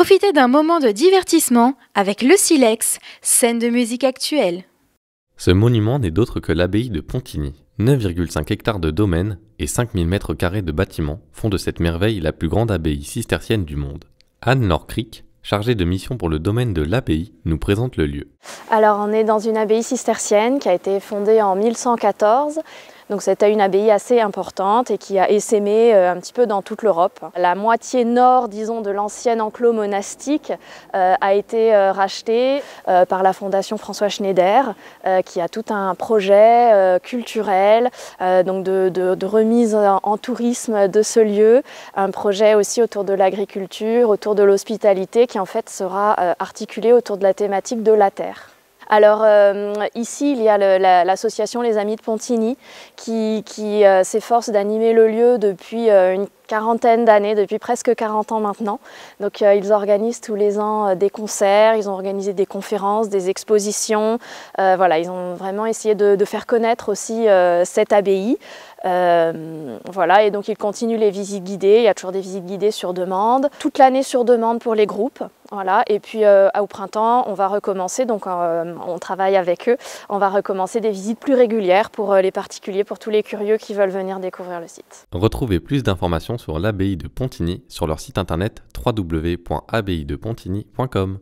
Profitez d'un moment de divertissement avec le Silex, scène de musique actuelle. Ce monument n'est d'autre que l'abbaye de Pontigny. 9,5 hectares de domaine et 5000 mètres carrés de bâtiments font de cette merveille la plus grande abbaye cistercienne du monde. Anne Norcric, chargée de mission pour le domaine de l'abbaye, nous présente le lieu. Alors on est dans une abbaye cistercienne qui a été fondée en 1114 donc c'était une abbaye assez importante et qui a essaimé euh, un petit peu dans toute l'Europe. La moitié nord, disons, de l'ancien enclos monastique euh, a été euh, rachetée par la fondation François Schneider, qui a tout un projet culturel, donc de, remise en tourisme de ce lieu, un projet aussi autour de l'agriculture, autour de l'hospitalité, qui en fait sera articulé autour de la thématique de la terre. Alors euh, ici, il y a l'association Les Amis de Pontigny qui, euh, s'efforce d'animer le lieu depuis euh, une quarantaine d'années, depuis presque 40 ans maintenant. Donc ils organisent tous les ans des concerts, ils ont organisé des conférences, des expositions. voilà, ils ont vraiment essayé de faire connaître aussi cette abbaye. Euh, voilà, et donc ils continuent les visites guidées, il y a toujours des visites guidées sur demande, toute l'année sur demande pour les groupes. Voilà, et puis euh, au printemps, on va recommencer, donc euh, on travaille avec eux, on va recommencer des visites plus régulières pour les particuliers, pour tous les curieux qui veulent venir découvrir le site. Retrouvez plus d'informations sur l'abbaye de Pontigny sur leur site internet www.abbayedepontigny.com.